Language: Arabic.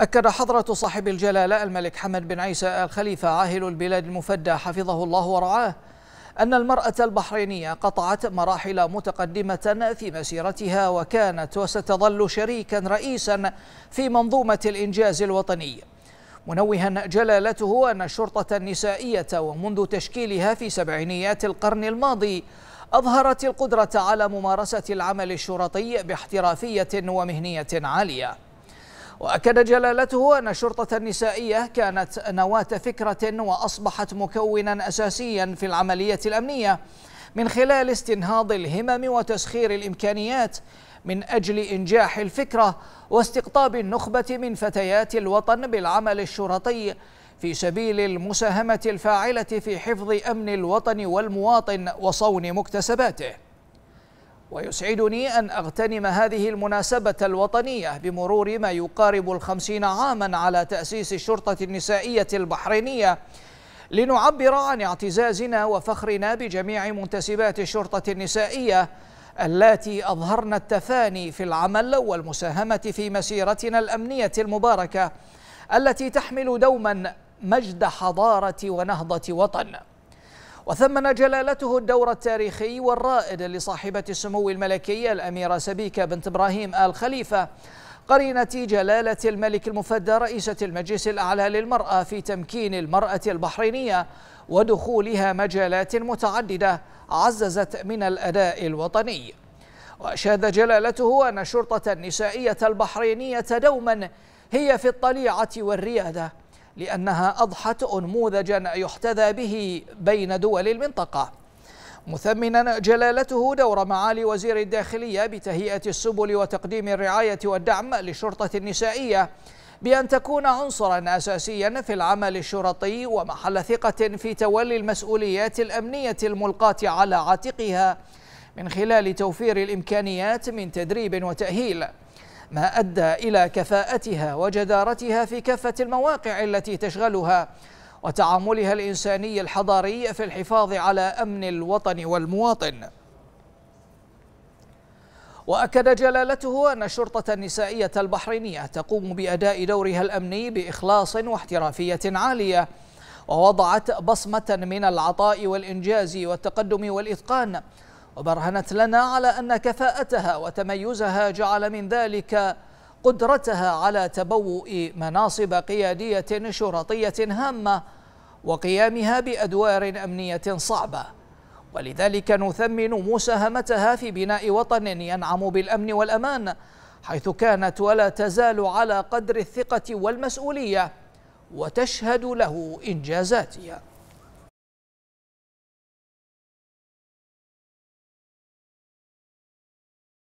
أكد حضرة صاحب الجلالة الملك حمد بن عيسى الخليفة عاهل البلاد المفدى حفظه الله ورعاه أن المرأة البحرينية قطعت مراحل متقدمة في مسيرتها وكانت وستظل شريكا رئيسا في منظومة الإنجاز الوطني منوها جلالته أن الشرطة النسائية ومنذ تشكيلها في سبعينيات القرن الماضي أظهرت القدرة على ممارسة العمل الشرطي باحترافية ومهنية عالية وأكد جلالته أن الشرطة النسائية كانت نواة فكرة وأصبحت مكونا أساسيا في العملية الأمنية من خلال استنهاض الهمم وتسخير الإمكانيات من أجل إنجاح الفكرة واستقطاب النخبة من فتيات الوطن بالعمل الشرطي في سبيل المساهمة الفاعلة في حفظ أمن الوطن والمواطن وصون مكتسباته ويسعدني أن أغتنم هذه المناسبة الوطنية بمرور ما يقارب الخمسين عاما على تأسيس الشرطة النسائية البحرينية لنعبر عن اعتزازنا وفخرنا بجميع منتسبات الشرطة النسائية اللاتي أظهرن التفاني في العمل والمساهمة في مسيرتنا الأمنية المباركة التي تحمل دوما مجد حضارة ونهضة وطن وثمن جلالته الدور التاريخي والرائد لصاحبة السمو الملكي الأميرة سبيكة بنت إبراهيم آل خليفة قرينة جلالة الملك المفدى رئيسة المجلس الأعلى للمرأة في تمكين المرأة البحرينية ودخولها مجالات متعددة عززت من الأداء الوطني وأشاد جلالته أن الشرطة النسائية البحرينية دوما هي في الطليعة والريادة لأنها أضحت أنموذجا يحتذى به بين دول المنطقة مثمنا جلالته دور معالي وزير الداخلية بتهيئة السبل وتقديم الرعاية والدعم للشرطة النسائية بأن تكون عنصرا أساسيا في العمل الشرطي ومحل ثقة في تولي المسؤوليات الأمنية الملقاة على عاتقها من خلال توفير الإمكانيات من تدريب وتأهيل ما أدى إلى كفاءتها وجدارتها في كافة المواقع التي تشغلها وتعاملها الإنساني الحضاري في الحفاظ على أمن الوطن والمواطن وأكد جلالته أن الشرطة النسائية البحرينية تقوم بأداء دورها الأمني بإخلاص واحترافية عالية ووضعت بصمة من العطاء والإنجاز والتقدم والإتقان وبرهنت لنا على أن كفاءتها وتميزها جعل من ذلك قدرتها على تبوء مناصب قيادية شرطية هامة وقيامها بأدوار أمنية صعبة ولذلك نثمن مساهمتها في بناء وطن ينعم بالأمن والأمان حيث كانت ولا تزال على قدر الثقة والمسؤولية وتشهد له إنجازاتها